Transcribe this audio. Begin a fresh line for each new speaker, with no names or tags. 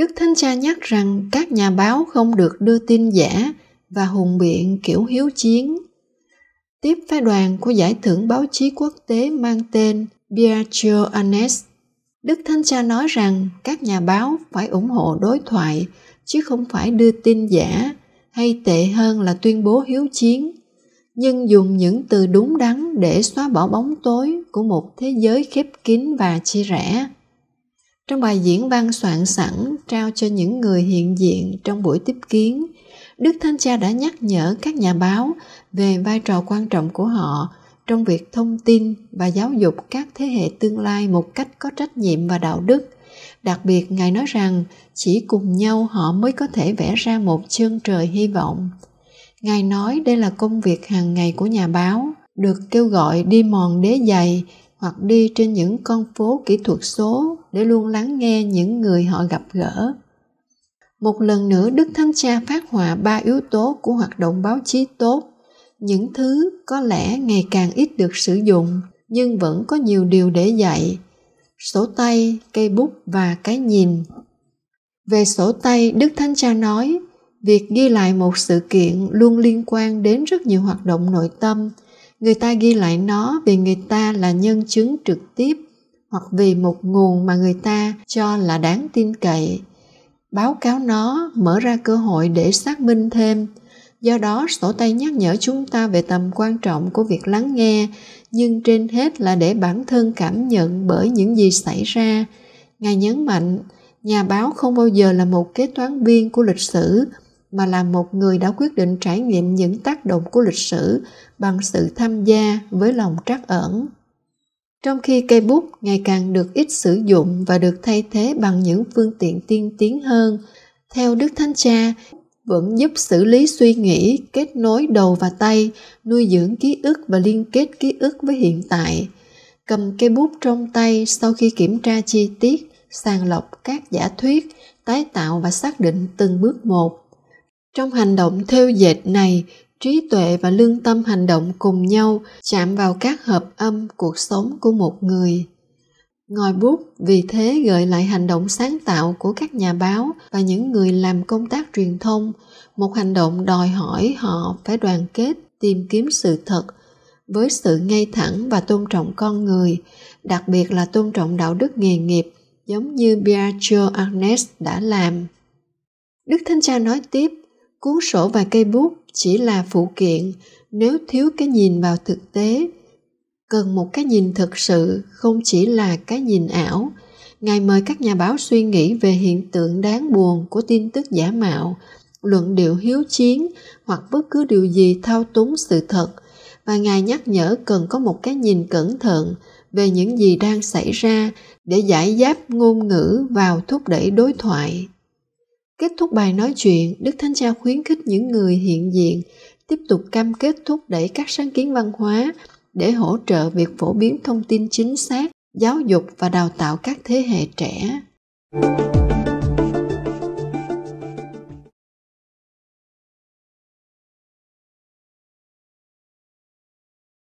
Đức Thánh Cha nhắc rằng các nhà báo không được đưa tin giả và hùng biện kiểu hiếu chiến. Tiếp phái đoàn của giải thưởng báo chí quốc tế mang tên Biagio Anes, Đức Thánh Cha nói rằng các nhà báo phải ủng hộ đối thoại chứ không phải đưa tin giả hay tệ hơn là tuyên bố hiếu chiến nhưng dùng những từ đúng đắn để xóa bỏ bóng tối của một thế giới khép kín và chia rẽ trong bài diễn văn soạn sẵn trao cho những người hiện diện trong buổi tiếp kiến, Đức Thánh Cha đã nhắc nhở các nhà báo về vai trò quan trọng của họ trong việc thông tin và giáo dục các thế hệ tương lai một cách có trách nhiệm và đạo đức. Đặc biệt, Ngài nói rằng chỉ cùng nhau họ mới có thể vẽ ra một chân trời hy vọng. Ngài nói đây là công việc hàng ngày của nhà báo, được kêu gọi đi mòn đế giày hoặc đi trên những con phố kỹ thuật số để luôn lắng nghe những người họ gặp gỡ. Một lần nữa Đức Thánh Cha phát họa ba yếu tố của hoạt động báo chí tốt, những thứ có lẽ ngày càng ít được sử dụng nhưng vẫn có nhiều điều để dạy. Sổ tay, cây bút và cái nhìn. Về sổ tay, Đức Thánh Cha nói, việc ghi lại một sự kiện luôn liên quan đến rất nhiều hoạt động nội tâm người ta ghi lại nó vì người ta là nhân chứng trực tiếp hoặc vì một nguồn mà người ta cho là đáng tin cậy báo cáo nó mở ra cơ hội để xác minh thêm do đó sổ tay nhắc nhở chúng ta về tầm quan trọng của việc lắng nghe nhưng trên hết là để bản thân cảm nhận bởi những gì xảy ra ngài nhấn mạnh nhà báo không bao giờ là một kế toán viên của lịch sử mà là một người đã quyết định trải nghiệm những tác động của lịch sử bằng sự tham gia với lòng trắc ẩn trong khi cây bút ngày càng được ít sử dụng và được thay thế bằng những phương tiện tiên tiến hơn, theo Đức Thánh Cha, vẫn giúp xử lý suy nghĩ, kết nối đầu và tay, nuôi dưỡng ký ức và liên kết ký ức với hiện tại. Cầm cây bút trong tay sau khi kiểm tra chi tiết, sàng lọc các giả thuyết, tái tạo và xác định từng bước một. Trong hành động theo dệt này, trí tuệ và lương tâm hành động cùng nhau chạm vào các hợp âm cuộc sống của một người ngòi bút vì thế gợi lại hành động sáng tạo của các nhà báo và những người làm công tác truyền thông một hành động đòi hỏi họ phải đoàn kết tìm kiếm sự thật với sự ngay thẳng và tôn trọng con người đặc biệt là tôn trọng đạo đức nghề nghiệp giống như Biagio Arnest đã làm. Đức Thánh Cha nói tiếp, cuốn sổ và cây bút chỉ là phụ kiện nếu thiếu cái nhìn vào thực tế cần một cái nhìn thực sự không chỉ là cái nhìn ảo ngài mời các nhà báo suy nghĩ về hiện tượng đáng buồn của tin tức giả mạo luận điệu hiếu chiến hoặc bất cứ điều gì thao túng sự thật và ngài nhắc nhở cần có một cái nhìn cẩn thận về những gì đang xảy ra để giải giáp ngôn ngữ vào thúc đẩy đối thoại Kết thúc bài nói chuyện, Đức Thánh Cha khuyến khích những người hiện diện tiếp tục cam kết thúc đẩy các sáng kiến văn hóa để hỗ trợ việc phổ biến thông tin chính xác, giáo dục và đào tạo các thế hệ trẻ. thank you